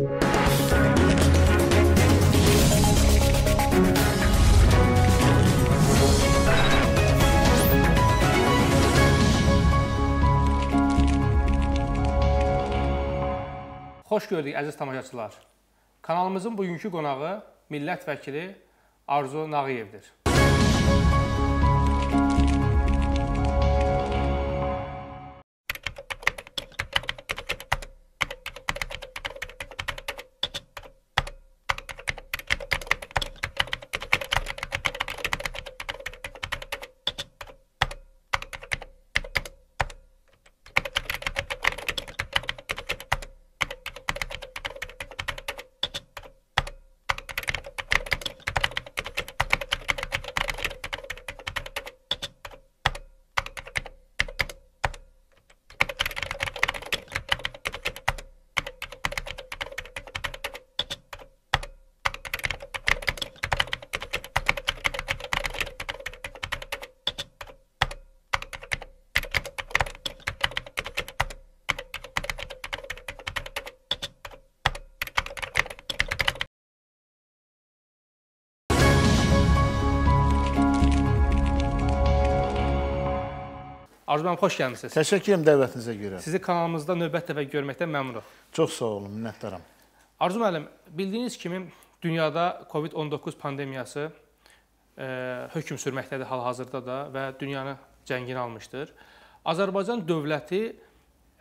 Xoş gördük əziz tamaşaçılar. Kanalımızın bugünkü qonağı millət vəkili Arzu Nağıyevdir. Arzu mənim xoş gəlmisiniz. Təşəkkür edirəm dəvətinizə görə. Sizi kanalımızda növbət dəfə görməkdən məmnunuq. Çox sağ olun, minnətdaram. Arzu müəllim, bildiyiniz kimi dünyada COVID-19 pandemiyası e, hökm sürməkdədir hal-hazırda da və dünyanı cənginə almışdır. Azərbaycan dövləti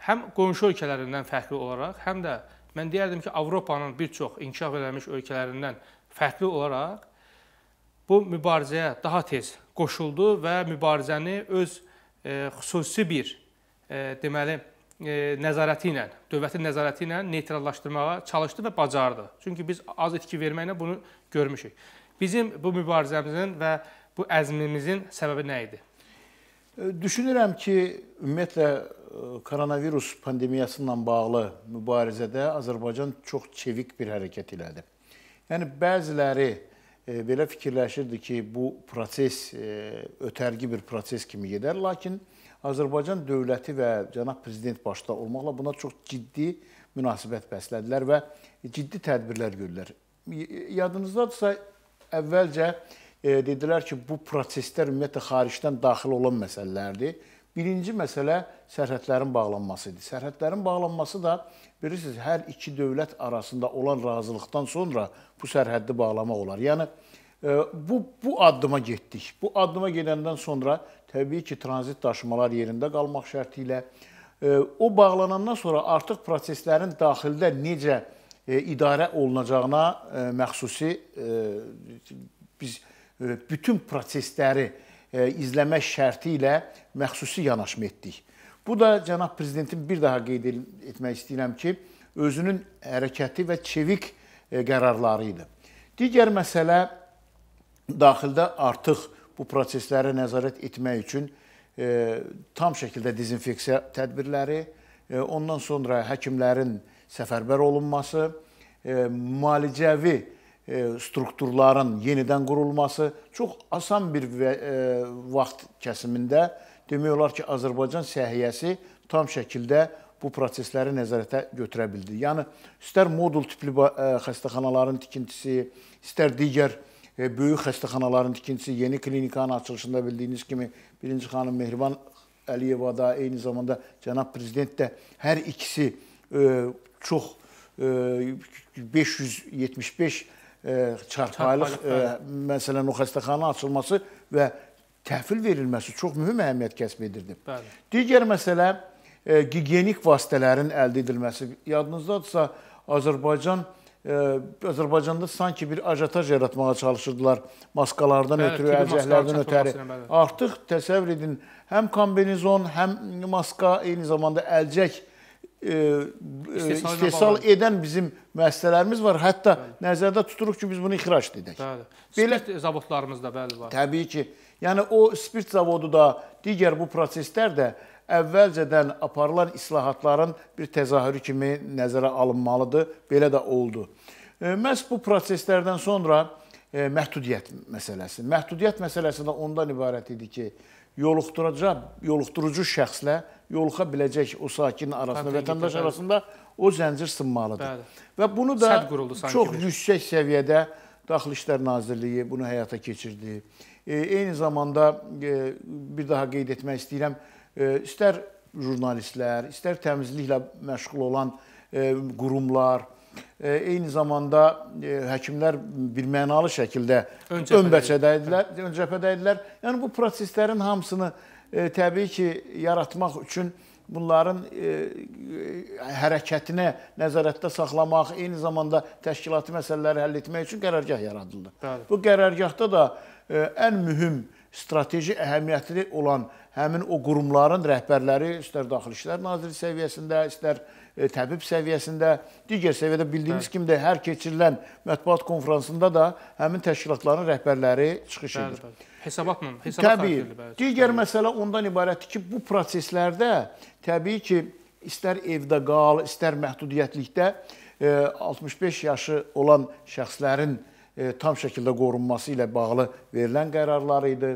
həm qonşu ölkələrindən fərqli olaraq, həm də mən deyərdim ki, Avropanın bir çox inkişaf eləmiş ölkələrindən fərqli olaraq bu mübarizəyə daha tez qoşuldu və mübarizəni öz xüsusi bir e, deməli e, nəzarəti ilə, dövlətin nəzarəti ilə neytrallaşdırmağa çalışdı və bacardı. Çünki biz az itki verməklə bunu görmüşük. Bizim bu mübarizəmizin və bu əzmimizin səbəbi nə idi? E, düşünürəm ki, ümumiyyətlə koronavirus pandemiyası ilə bağlı mübarizədə Azərbaycan çox çevik bir hərəkət elədi. Yəni bəziləri E, belə fikirləşirdi ki, bu proses e, ötərgi bir proses kimi gedər, lakin Azərbaycan dövləti və cənab prezident başda olmaqla buna çox ciddi münasibət bəslədilər və ciddi tədbirlər gördülər. Yadınızdadırsa əvvəlcə e, dedilər ki, bu proseslər ümumiyyətlə xaricdən daxil olan məsələlərdir Birinci məsələ sərhədlərin bağlanması idi. Sərhədlərin bağlanması da bilirsiniz, hər iki dövlət arasında olan razılıqdan sonra bu sərhəddi bağlamaq olar. Yəni e, bu bu addıma getdik. Bu addıma gedəndən sonra təbii ki, tranzit daşımalar yerində qalmaq şərti ilə e, o bağlanandan sonra artıq proseslərin daxildə necə e, idarə olunacağına məxsusi biz bütün prosesləri E, izləmə şərti ilə məxsusi yanaşma etdik. Bu da cənab prezidentin bir daha qeyd etmək istəyirəm ki, özünün hərəkəti və çevik e, qərarları idi. Digər məsələ daxildə artıq bu proseslərə nəzarət etmək üçün e, tam şəkildə dezinfeksiya tədbirləri, ondan sonra həkimlərin səfərbər olunması, müalicəvi E, strukturların yenidən qurulması çox asan bir e, vaxt kəsimində demək olar ki, Azərbaycan səhiyyəsi tam şəkildə bu prosesləri nəzarətə götürə bildi. Yəni istər modul tipli e, xəstəxanaların tikintisi, istər digər böyük xəstəxanaların tikintisi, yeni klinikanın açılışında bildiyiniz kimi birinci xanım Mehriban Əliyeva da, eyni zamanda cənab prezident də hər ikisi çox 575 E, çarpayılıq e, məsələn o xəstəxana açılması və təhvil verilməsi çox mühüm əhəmiyyət kəsb edirdi. Bəli. Digər məsələ e, gigiyenik vasitələrin əldə edilməsi. Yadınızdadırsa Azərbaycan Azərbaycanda sanki bir ajataj yaratmağa çalışırdılar maskalardan bəli, ötürü, əlcəklərdən ötəri. Artıq təsəvvür edin, həm kombinizon, həm maska, eyni zamanda əlcək e, e istehsal edən bizim müəssisələrimiz var. Hətta bəli. nəzərdə tuturuq ki, biz bunu ixrac edək. Bəli. Belə spirt zavodlarımız da bəli var. Təbii ki, yəni o spirt zavodu da, digər bu proseslər də əvvəlcədən aparılan islahatların bir təzahürü kimi nəzərə alınmalıdır. Belə də oldu. E, məhz bu proseslərdən sonra e, məhdudiyyət məsələsi. Məhdudiyyət məsələsi də ondan ibarət idi ki, yoluxduracaq, yoluxdurucu şəxslə yoluxa biləcək o sakinin arasında, Tabii, vətəndaş bəli. arasında o zəncir sınmalıdır. Bəli. Və bunu da çox bir. yüksək səviyyədə Daxili İşlər Nazirliyi bunu həyata keçirdi. E, eyni zamanda e, bir daha qeyd etmək istəyirəm, e, istər jurnalistlər, istər təmizliklə məşğul olan e, qurumlar, E, eyni zamanda e, həkimlər bir mənalı şəkildə ön bəçədə idilər, ön cəbhədə idilər. Yəni bu proseslərin hamısını e, təbii ki, yaratmaq üçün bunların hərəkətinə nəzarətdə saxlamaq, eyni zamanda təşkilati məsələləri həll etmək üçün qərargah yaradıldı. Bəli. Bu qərargahda da ən mühüm strateji əhəmiyyətli olan həmin o qurumların rəhbərləri, istər Daxili İşlər Naziri səviyyəsində, istər E, təbib səviyyəsində, digər səviyyədə bildiyimiz Bəli. kimi də hər keçirilən mətbuat konfransında da həmin təşkilatların rəhbərləri çıxış bəli, edir. Bəli. Hesabatla, e, hesabat təbii. Bəli. Digər bəli. məsələ ondan ibarətdir ki, bu proseslərdə təbii ki, istər evdə qal, istər məhdudiyyətlikdə 65 e, yaşı olan şəxslərin tam şəkildə qorunması ilə bağlı verilən qərarlar idi.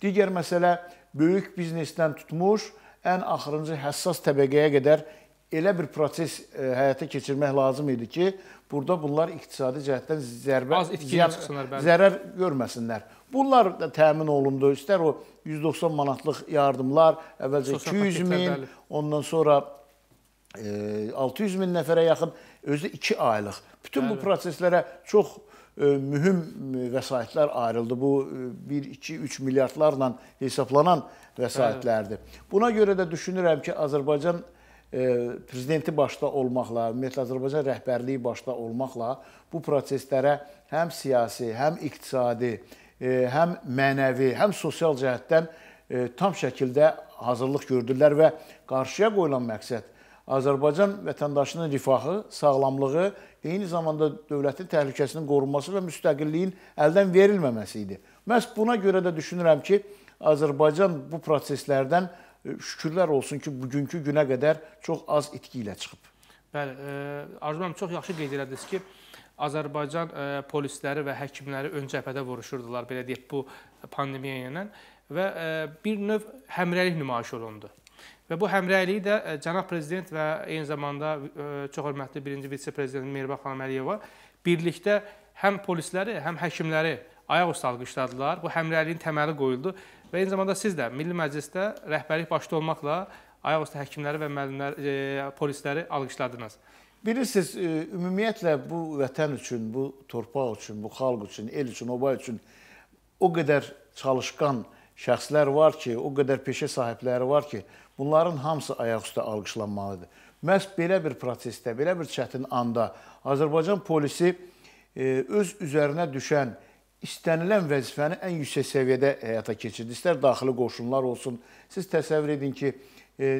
Digər məsələ böyük biznesdən tutmuş ən axırıncı həssas təbəqəyə qədər elə bir proses ə, e, həyata keçirmək lazım idi ki, burada bunlar iqtisadi cəhətdən zərbə zər, zərər görməsinlər. Bunlar da təmin olundu. İstər o 190 manatlıq yardımlar, əvvəlcə Sosial 200 min, bəli. ondan sonra e, 600 min nəfərə yaxın, özü 2 aylıq. Bütün bəli. bu proseslərə çox ə, e, mühüm e, vəsaitlər ayrıldı. Bu 1 2 3 milyardlarla hesablanan vəsaitlərdir. Bəli. Buna görə də düşünürəm ki, Azərbaycan E, prezidenti başda olmaqla, ümumiyyətlə Azərbaycan rəhbərliyi başda olmaqla bu proseslərə həm siyasi, həm iqtisadi, e, həm mənəvi, həm sosial cəhətdən e, tam şəkildə hazırlıq gördülər və qarşıya qoyulan məqsəd Azərbaycan vətəndaşının rifahı, sağlamlığı, eyni zamanda dövlətin təhlükəsinin qorunması və müstəqilliyin əldən verilməməsi idi. Məhz buna görə də düşünürəm ki, Azərbaycan bu proseslərdən şükürlər olsun ki, bugünkü günə qədər çox az itki ilə çıxıb. Bəli, e, Arzu müəllim çox yaxşı qeyd elədiniz ki, Azərbaycan ə, e, polisləri və həkimləri ön cəbhədə vuruşurdular, belə deyək, bu pandemiya ilə və ə, e, bir növ həmrəylik nümayiş olundu. Və bu həmrəyliyi də ə, cənab prezident və eyni zamanda ə, çox hörmətli birinci vitse-prezident Mehriban xanım Əliyeva birlikdə həm polisləri, həm həkimləri ayaq üstə alqışladılar. Bu həmrəyliyin təməli qoyuldu Və eyni zamanda siz də Milli Məclisdə rəhbərlik başda olmaqla ayaq üstə həkimləri və müəllimlər, e, polisləri alqışladınız. Bilirsiniz, e, ümumiyyətlə bu vətən üçün, bu torpaq üçün, bu xalq üçün, el üçün, oba üçün o qədər çalışqan şəxslər var ki, o qədər peşə sahibləri var ki, bunların hamısı ayaq üstə alqışlanmalıdır. Məhz belə bir prosesdə, belə bir çətin anda Azərbaycan polisi e, öz üzərinə düşən istənilən vəzifəni ən yüksək səviyyədə həyata keçirdi. İstər daxili qoşunlar olsun. Siz təsəvvür edin ki, e,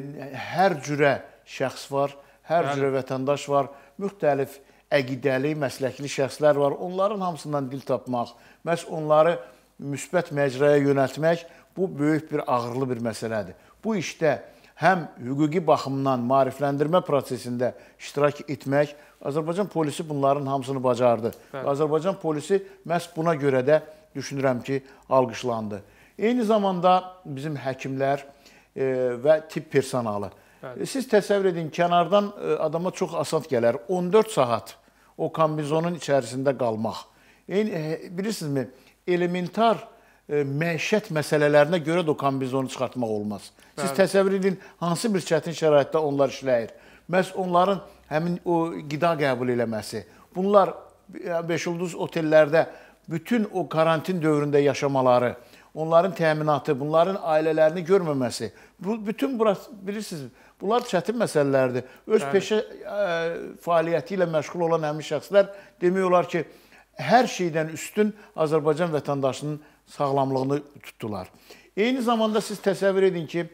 hər cürə şəxs var, hər Bəli. cürə vətəndaş var, müxtəlif əqidəli, məsləkli şəxslər var. Onların hamısından dil tapmaq, məhz onları müsbət məcraya yönəltmək bu böyük bir ağırlı bir məsələdir. Bu işdə həm hüquqi baxımdan maarifləndirmə prosesində iştirak etmək, Azərbaycan polisi bunların hamısını bacardı. Bəli. Azərbaycan polisi məhz buna görə də düşünürəm ki, alqışlandı. Eyni zamanda bizim həkimlər e, və tibb personalı. Bəli. Siz təsəvvür edin, kənardan e, adama çox asan gələr. 14 saat o kombizonun içərisində qalmaq. Eyni e, bilirsinizmi, elementar e, məişət məsələlərinə görə də o kombizonu çıxartmaq olmaz. Bəli. Siz təsəvvür edin, hansı bir çətin şəraitdə onlar işləyir. Məhz onların həmin o qida qəbul eləməsi. Bunlar 5 ulduz otellərdə bütün o karantin dövründə yaşamaları, onların təminatı, bunların ailələrini görməməsi. Bu bütün burası bilirsiniz, bunlar çətin məsələlərdir. Öz Bəli. peşə ə, fəaliyyəti ilə məşğul olan həmin şəxslər demək olar ki, hər şeydən üstün Azərbaycan vətəndaşının sağlamlığını tutdular. Eyni zamanda siz təsəvvür edin ki,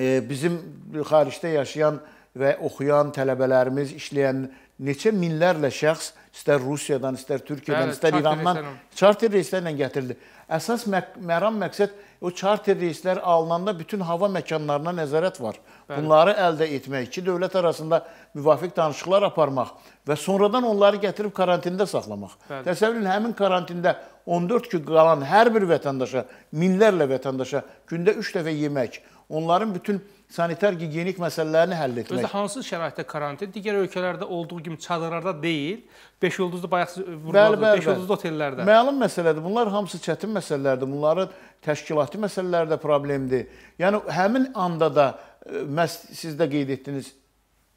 e, bizim xaricdə yaşayan və oxuyan tələbələrimiz, işləyən neçə minlərlə şəxs istər Rusiyadan, istər Türkiyədən, Bəli, istər İrandan charter reyslərlə gətirildi. Əsas məram məqsəd o charter reyslər alınanda bütün hava məkanlarına nəzarət var. Bəli. Bunları əldə etmək, iki dövlət arasında müvafiq danışıqlar aparmaq və sonradan onları gətirib karantində saxlamaq. Bəli. Təsəvvür edin, həmin karantində 14 gün qalan hər bir vətəndaşa, minlərlə vətəndaşa gündə 3 dəfə yemək, onların bütün sanitar gigiyenik məsələlərini həll etmək. Özü hansı şəraitdə karantin? Digər ölkələrdə olduğu kimi çadırlarda deyil, 5 ulduzlu bayaq vuruldu, 5 ulduzlu otellərdə. Məlum məsələdir. Bunlar hamısı çətin məsələlərdir. Bunların təşkilati məsələləri də problemdir. Yəni həmin anda da e, məhz siz də qeyd etdiniz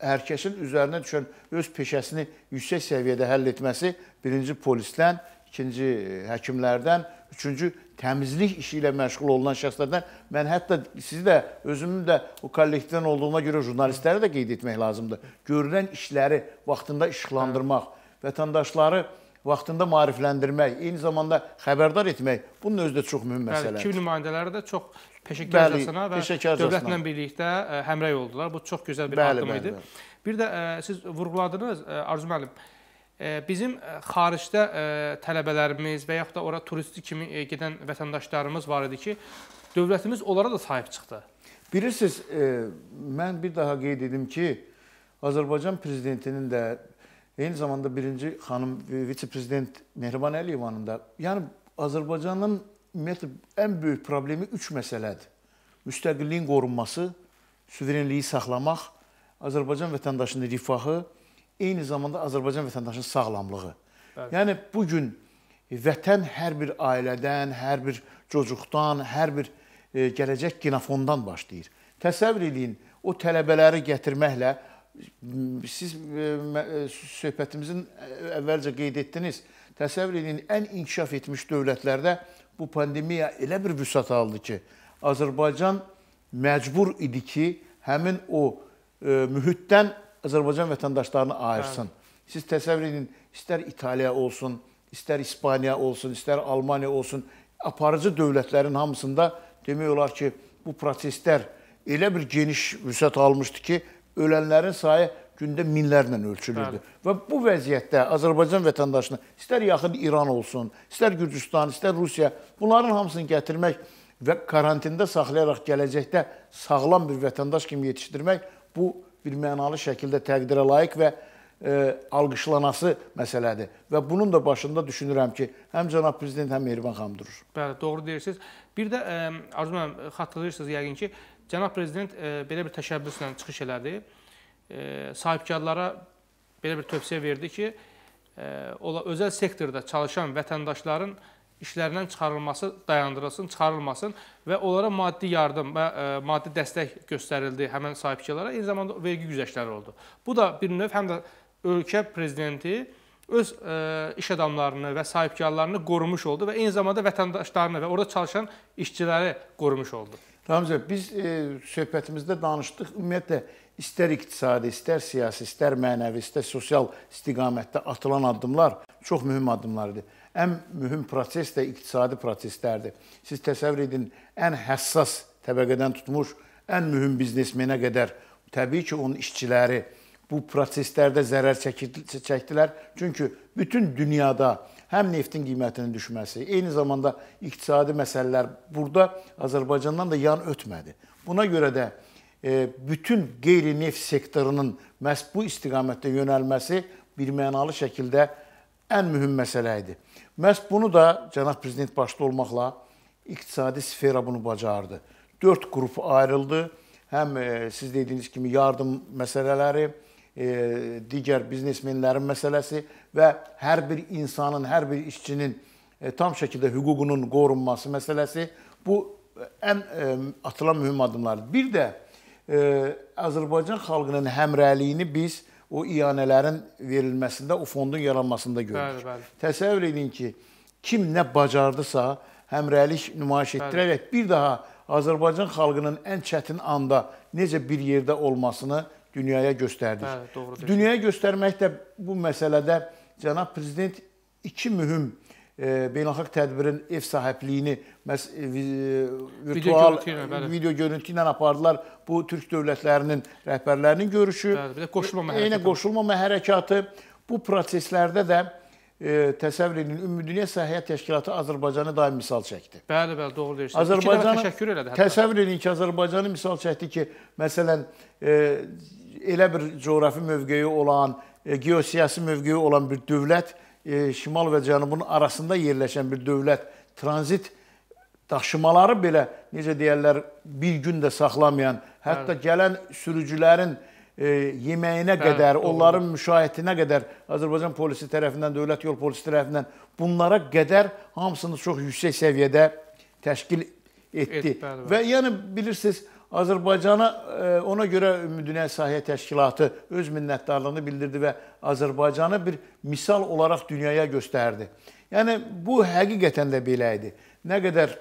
hər kəsin üzərinə düşən öz peşəsini yüksək səviyyədə həll etməsi birinci polisdən, ikinci e, həkimlərdən, üçüncü təmizlik işi ilə məşğul olunan şəxslərdən mən hətta sizi də özümün də o kollektivdən olduğuma görə jurnalistləri də qeyd etmək lazımdır. Görülən işləri vaxtında işıqlandırmaq, vətəndaşları vaxtında maarifləndirmək, eyni zamanda xəbərdar etmək bunun özü də çox mühüm məsələdir. Bəli, kimi nümayəndələri də çox peşəkarcasına və dövlətlə birlikdə e, həmrəy oldular. Bu çox gözəl bir bəli, addım bəli, idi. Bəli. Bir də ə, e, siz vurğuladınız e, Arzu müəllim, bizim e, xaricdə e, tələbələrimiz və yaxud da ora turisti kimi e, gedən vətəndaşlarımız var idi ki, dövlətimiz onlara da sahib çıxdı. Bilirsiniz, mən bir daha qeyd edim ki, Azərbaycan prezidentinin də eyni zamanda birinci xanım vitse-prezident Mehriban Əliyevanın da, yəni Azərbaycanın ümumiyyətlə ən böyük problemi 3 məsələdir. Müstəqilliyin qorunması, suverenliyi saxlamaq, Azərbaycan vətəndaşının rifahı, eyni zamanda Azərbaycan vətəndaşının sağlamlığı. Bəli. Yəni bu gün vətən hər bir ailədən, hər bir çocuqdan, hər bir e, gələcək kinofondan başlayır. Təsəvvür eləyin, o tələbələri gətirməklə siz e, e, söhbətimizin əvvəlcə qeyd etdiniz. Təsəvvür eləyin, ən inkişaf etmiş dövlətlərdə bu pandemiya elə bir vüsət aldı ki, Azərbaycan məcbur idi ki, həmin o e, mühitdən Azərbaycan vətəndaşlarını ayırsın. Hə. Siz təsəvvür edin, istər İtaliya olsun, istər İspaniya olsun, istər Almaniya olsun, aparıcı dövlətlərin hamısında demək olar ki, bu proseslər elə bir geniş vüsət almışdı ki, ölənlərin sayı gündə minlərlə ölçülürdü. Bəli. Və bu vəziyyətdə Azərbaycan vətəndaşını, istər yaxın İran olsun, istər Gürcüstan, istər Rusiya, bunların hamısını gətirmək və karantində saxlayaraq gələcəkdə sağlam bir vətəndaş kimi yetişdirmək bu bir mənalı şəkildə təqdirə layiq və e, alqışlanası məsələdir. Və bunun da başında düşünürəm ki, həm cənab prezident, həm Mehriban xanım durur. Bəli, doğru deyirsiniz. Bir də e, arzu mənim e, xatırlayırsınız yəqin ki, cənab prezident e, belə bir təşəbbüslə çıxış elədi. E, sahibkarlara belə bir tövsiyə verdi ki, e, ola, özəl sektorda çalışan vətəndaşların e, işlərindən çıxarılması dayandırılsın, çıxarılmasın və onlara maddi yardım və e, maddi dəstək göstərildi həmin sahibkarlara, eyni zamanda vergi güzəştləri oldu. Bu da bir növ həm də ölkə prezidenti öz ə, e, iş adamlarını və sahibkarlarını qorumuş oldu və eyni zamanda vətəndaşlarını və orada çalışan işçiləri qorumuş oldu. Ramizə, biz e, söhbətimizdə danışdıq. Ümumiyyətlə istər iqtisadi, istər siyasi, istər mənəvi, istər sosial istiqamətdə atılan addımlar çox mühüm addımlar idi ən mühüm proses də iqtisadi proseslərdir. Siz təsəvvür edin, ən həssas təbəqədən tutmuş ən mühüm biznesmenə qədər təbii ki, onun işçiləri bu proseslərdə zərər çəkdilər. Çünki bütün dünyada həm neftin qiymətinin düşməsi, eyni zamanda iqtisadi məsələlər burada Azərbaycandan da yan ötmədi. Buna görə də e, bütün qeyri-neft sektorunun məhz bu istiqamətdə yönəlməsi birmənalı şəkildə ən mühüm məsələ idi. Məhz bunu da cənab prezident başda olmaqla iqtisadi sfera bunu bacardı. 4 qrup ayrıldı. Həm e, siz dediyiniz kimi yardım məsələləri, e, digər biznesmenlərin məsələsi və hər bir insanın, hər bir işçinin e, tam şəkildə hüququnun qorunması məsələsi bu ən e, atılan mühüm addımlardır. Bir də e, Azərbaycan xalqının həmrəliyini biz o iyanələrin verilməsində, o fondun yaranmasında görülür. Bəli, bəli. Təsəvvür edin ki, kim nə bacardısa, həmrəylik nümayiş etdirərək bir daha Azərbaycan xalqının ən çətin anda necə bir yerdə olmasını dünyaya göstərdik. Bəli, doğru. Dünyaya göstərmək də bu məsələdə cənab prezident iki mühüm beynəlxalq tədbirin ev sahibliyini məs virtual video görüntü ilə apardılar. Bu Türk dövlətlərinin rəhbərlərinin görüşü. Bəli, bir də qoşulma hərəkatı. Eynə qoşulma hərəkatı bu proseslərdə də e, təsəvvür edin, Ümumdünya Səhiyyə Təşkilatı Azərbaycanı daim misal çəkdi. Bəli, bəli, doğru deyirsiniz. Azərbaycan təşəkkür elədi hətta. Təsəvvür edin ki, Azərbaycanı misal çəkdi ki, məsələn, e, elə bir coğrafi mövqeyi olan, e, geosiyasi mövqeyi olan bir dövlət e, e, şimal və cənubun arasında yerləşən bir dövlət tranzit daşımaları belə necə deyirlər bir gün də saxlamayan, hətta Bəli. gələn sürücülərin e, yeməyinə Bəli, qədər, doğru. onların müşayiətinə qədər Azərbaycan polisi tərəfindən, dövlət yol polisi tərəfindən bunlara qədər hamısını çox yüksək səviyyədə təşkil etdi. Et, bəli, bəli. Və yəni bilirsiniz, Azərbaycana e, ona görə Ümumdünya Sahiyyə Təşkilatı öz minnətdarlığını bildirdi və Azərbaycanı bir misal olaraq dünyaya göstərdi. Yəni bu həqiqətən də belə idi. Nə qədər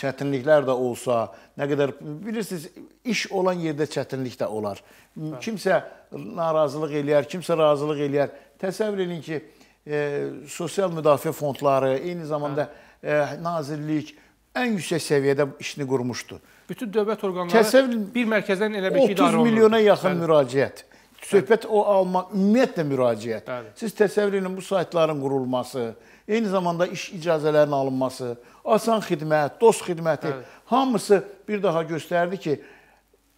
çətinliklər də olsa, nə qədər bilirsiniz, iş olan yerdə çətinlik də olar. Kimsə narazılıq eləyər, kimsə razılıq eləyər. Təsəvvür edin ki, e, sosial müdafiə fondları, eyni zamanda e, nazirlik, ən yüksək səviyyədə işini qurmuşdu. Bütün dövlət orqanları Təsəvvür, bir mərkəzdən elə bir idarə olunur. 30 milyona yaxın Bəli. müraciət. Söhbət Bəli. o alma, ümumiyyətlə müraciət. Bəli. Siz təsəvvür edin bu saytların qurulması, eyni zamanda iş icazələrinin alınması, asan xidmət, dost xidməti Bəli. hamısı bir daha göstərdi ki,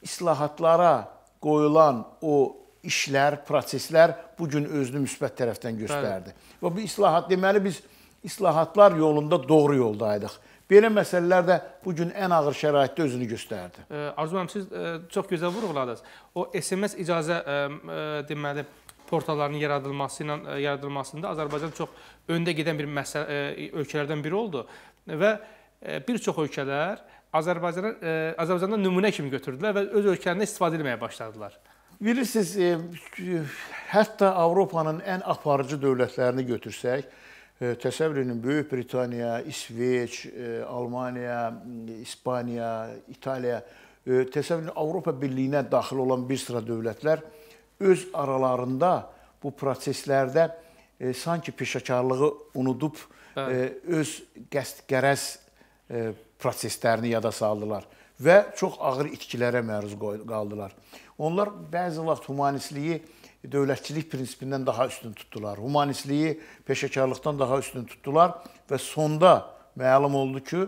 islahatlara qoyulan o işlər, proseslər bu gün özünü müsbət tərəfdən göstərdi. Bəli. Və bu islahat deməli biz islahatlar yolunda doğru yoldaydıq. Belə məsələlər də bu gün ən ağır şəraitdə özünü göstərdi. Arzu müəllim siz çox gözəl vurğuladınız. O SMS icazə deməli portallarının yaradılması ilə yaradılmasında Azərbaycan çox öndə gedən bir məsələ ölkələrdən biri oldu və bir çox ölkələr Azərbaycanı Azərbaycandan nümunə kimi götürdülər və öz ölkələrində istifadə etməyə başladılar. Bilirsiniz, hətta Avropanın ən aparıcı dövlətlərini götürsək, Təsəvvür edin, Böyük Britaniya, İsveç, e, Almaniya, İspaniya, İtaliya, e, təsəvvür edin, Avropa Birliyinə daxil olan bir sıra dövlətlər öz aralarında bu proseslərdə e, sanki peşəkarlığı unudub e, öz qəsd-qərəz e, proseslərini yada saldılar və çox ağır itkilərə məruz qaldılar. Onlar bəzi vaxt humanistliyi dövlətçilik prinsipindən daha üstün tutdular. Humanistliyi peşəkarlıqdan daha üstün tutdular və sonda məlum oldu ki,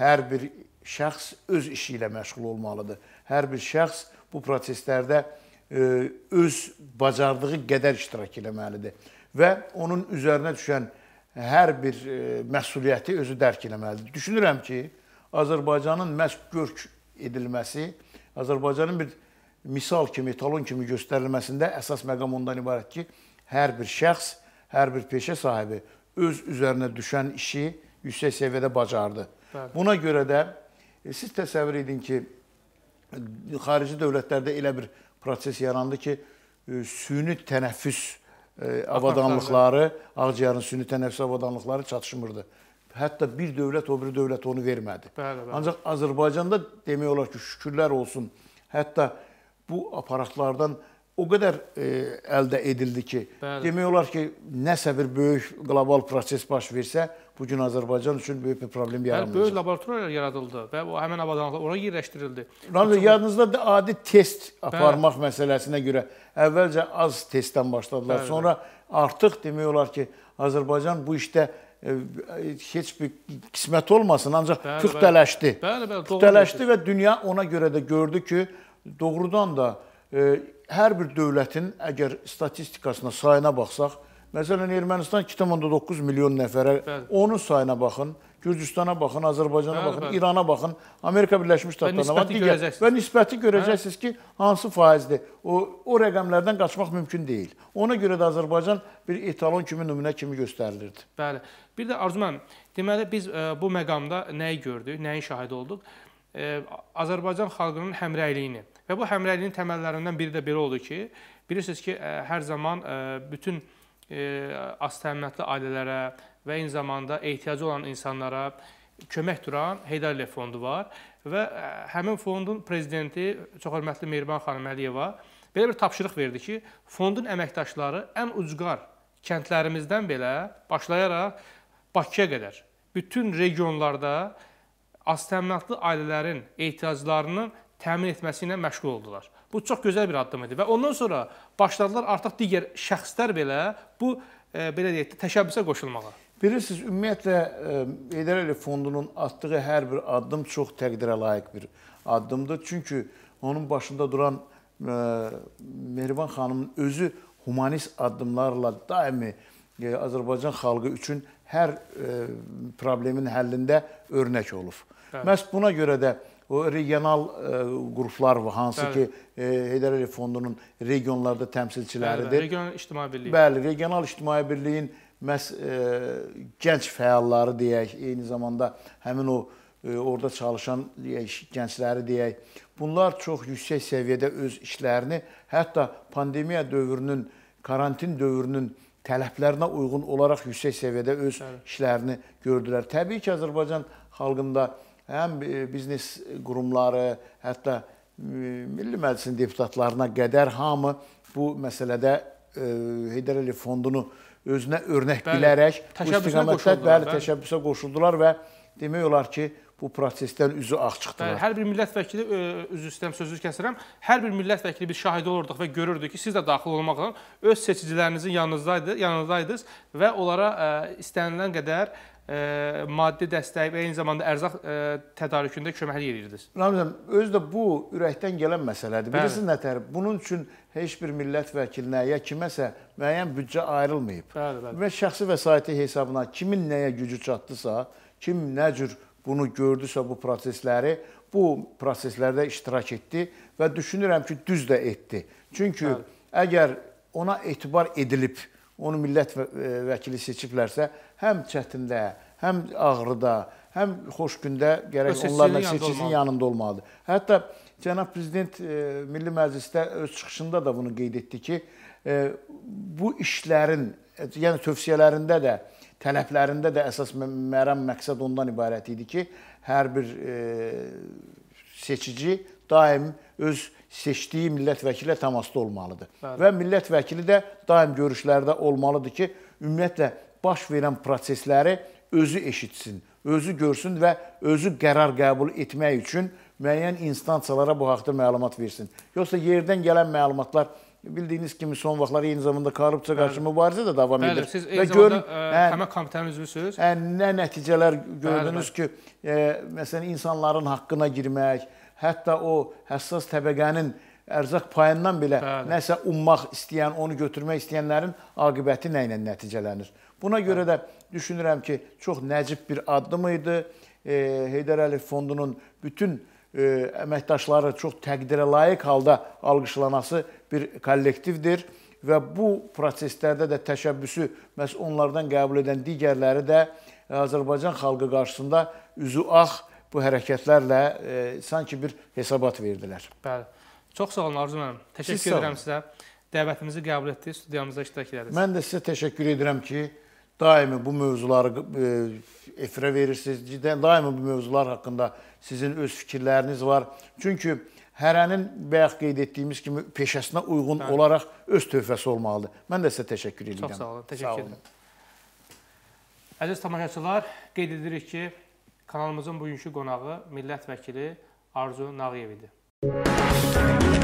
hər bir şəxs öz işi ilə məşğul olmalıdır. Hər bir şəxs bu proseslərdə e, öz bacardığı qədər iştirak eləməlidir və onun üzərinə düşən hər bir e, məsuliyyəti özü dərk eləməlidir. Düşünürəm ki, Azərbaycanın məhz görk edilməsi, Azərbaycanın bir misal kimi, etalon kimi göstərilməsində əsas məqam ondan ibarət ki, hər bir şəxs, hər bir peşə sahibi öz üzərinə düşən işi yüksək səviyyədə bacardı. Bəli. Buna görə də e, siz təsəvvür edin ki, xarici dövlətlərdə elə bir proses yarandı ki, e, süni tənəffüs e, avadanlıqları, ağciyərin süni tənəffüs avadanlıqları çatışmırdı. Hətta bir dövlət o bir dövlət onu vermədi. Bəli, bəli. Ancaq Azərbaycanda demək olar ki, şükürlər olsun. Hətta bu aparatlardan o qədər e, əldə edildi ki, Bəli. demək olar ki, nəsə bir böyük qlobal proses baş versə, bu gün Azərbaycan üçün böyük bir problem yaranmayacaq. Bəli, böyük laboratoriyalar yaradıldı və o həmin avadanlıqlar ora yerləşdirildi. Rəna, yadınızda da adi test aparmaq Bəli. məsələsinə görə əvvəlcə az testdən başladılar. Bəli. Sonra artıq demək olar ki, Azərbaycan bu işdə e, heç bir qismət olmasın, ancaq bəli, kütləşdi. Bəli, bəli, doğru. Kütləşdi və dünya ona görə də gördü ki, doğrudan da e, hər bir dövlətin əgər statistikasına, sayına baxsaq, məsələn Ermənistan 2.9 milyon nəfərə, bəli. onun sayına baxın, Gürcüstana baxın, Azərbaycana bəli, baxın, bəli. İrana baxın, Amerika Birləşmiş Ştatlarına baxın, digər və nisbəti görəcəksiniz ki, hansı faizdir. O o rəqəmlərdən qaçmaq mümkün deyil. Ona görə də Azərbaycan bir etalon kimi nümunə kimi göstərilirdi. Bəli. Bir də Arzu müəllim, deməli biz ə, e, bu məqamda nəyi gördük, nəyin şahid olduq? Ə, e, Azərbaycan xalqının həmrəyliyini. Və bu həmrəyliyin təməllərindən biri də belə oldu ki, bilirsiniz ki, hər zaman bütün az təminatlı ailələrə və eyni zamanda ehtiyacı olan insanlara kömək duran Heydərliyev fondu var və həmin fondun prezidenti çox hörmətli Mehriban xanım Əliyeva belə bir tapşırıq verdi ki, fondun əməkdaşları ən ucqar kəndlərimizdən belə başlayaraq Bakıya qədər bütün regionlarda az təminatlı ailələrin ehtiyaclarının təmin etməsi ilə məşğul oldular. Bu çox gözəl bir addım idi və ondan sonra başladılar artıq digər şəxslər belə bu e, belə deyək də təşəbbüsə qoşulmağa. Bilirsiniz, ümumiyyətlə e, Heydər Əliyev fondunun atdığı hər bir addım çox təqdirə layiq bir addımdır. Çünki onun başında duran e, Mehriban xanımın özü humanist addımlarla daimi e, Azərbaycan xalqı üçün hər e, problemin həllində örnək olub. Bəli. Məhz buna görə də o regional ə, e, qruplar var, hansı Bəli. ki, ə, e, Heydər Əliyev fondunun regionlarda təmsilçiləridir. Bəli, regional ictimai birlik. Bəli, regional ictimai birliyin məs ə, e, gənc fəalları deyək, eyni zamanda həmin o ə, orada çalışan deyək, gəncləri deyək. Bunlar çox yüksək səviyyədə öz işlərini, hətta pandemiya dövrünün, karantin dövrünün tələblərinə uyğun olaraq yüksək səviyyədə öz Bəli. işlərini gördülər. Təbii ki, Azərbaycan xalqında həm e, biznes qurumları, hətta e, Milli Məclisin deputatlarına qədər hamı bu məsələdə e, Heydər Əliyev fondunu özünə örnək bəli, bilərək bu istiqamətdə bəli təşəbbüsə qoşuldular və demək olar ki, bu prosesdən üzü ağ çıxdılar. Bəli, hər bir millət vəkili üzr istəyirəm sözünüzü kəsirəm. Hər bir millət vəkili biz şahid olurduq və görürdük ki, siz də daxil olmaqla öz seçicilərinizin yanınızdaydınız, yanınızdaydınız və onlara istənilən qədər maddi dəstək və eyni zamanda ərzaq ə, tədarükündə köməklik edirdiniz. Namizəm, özü də bu ürəkdən gələn məsələdir. Bilirsiniz nətər? Bunun üçün heç bir millət vəkilinə ya kiməsə müəyyən büdcə ayrılmayıb. Bəli, bəli. Və şəxsi vəsaiti hesabına kimin nəyə gücü çatdısa, kim nə cür bunu gördüsə bu prosesləri, bu proseslərdə iştirak etdi və düşünürəm ki, düz də etdi. Çünki bəli. əgər ona etibar edilib, onu millət e, vəkili seçiblərsə, həm çətində, həm ağrıda, həm xoş gündə gərək onlarla seçicinin yanında olmalıdır. Hətta cənab prezident e, Milli Məclisdə öz çıxışında da bunu qeyd etdi ki, e, bu işlərin, yəni tövsiyələrində də, tələblərində də əsas məram məqsəd ondan ibarət idi ki, hər bir seçici daim öz seçdiyi millət vəkili ilə təmasda olmalıdır. Bəli. Və millət vəkili də daim görüşlərdə olmalıdır ki, ümumiyyətlə baş verən prosesləri özü eşitsin, özü görsün və özü qərar qəbul etmək üçün müəyyən instansiyalara bu haqda məlumat versin. Yoxsa yerdən gələn məlumatlar bildiyiniz kimi son vaxtlar eyni zamanda korrupsiya qarşı mübarizə də davam bəli, edir. Siz və görün, e, ə, hə. həmin komitənin üzvüsünüz. Ə, hə, nə nəticələr gördünüz bəli, bəli. ki, ə, e, məsələn insanların haqqına girmək, hətta o həssas təbəqənin ərzaq payından belə Bəli. nəsə ummaq istəyən, onu götürmək istəyənlərin aqibəti nə ilə nəticələnir. Buna görə Bəli. də düşünürəm ki, çox nəcib bir addım idi. E, Heydər Əliyev fondunun bütün e, əməkdaşları çox təqdirə layiq halda alqışlanası bir kollektivdir və bu proseslərdə də təşəbbüsü məhz onlardan qəbul edən digərləri də Azərbaycan xalqı qarşısında üzü ağ ah bu hərəkətlərlə e, sanki bir hesabat verdilər. Bəli. Çox sağ olun Arzu müəllim. Təşəkkür Siz edirəm sizə. Dəvətimizi qəbul etdiniz, studiyamızda iştirak etdiniz. Mən də sizə təşəkkür edirəm ki, daimi bu mövzuları e, efirə verirsiniz. Cidden daimi bu mövzular haqqında sizin öz fikirləriniz var. Çünki hərənin bayaq qeyd etdiyimiz kimi peşəsinə uyğun Bəli. olaraq öz töhfəsi olmalıdır. Mən də sizə təşəkkür edirəm. Çox sağ olun. Təşəkkür edirəm. Əziz tamaşaçılar, qeyd edirik ki, Kanalımızın bugünkü qonağı millət vəkili Arzu Nağıyev idi.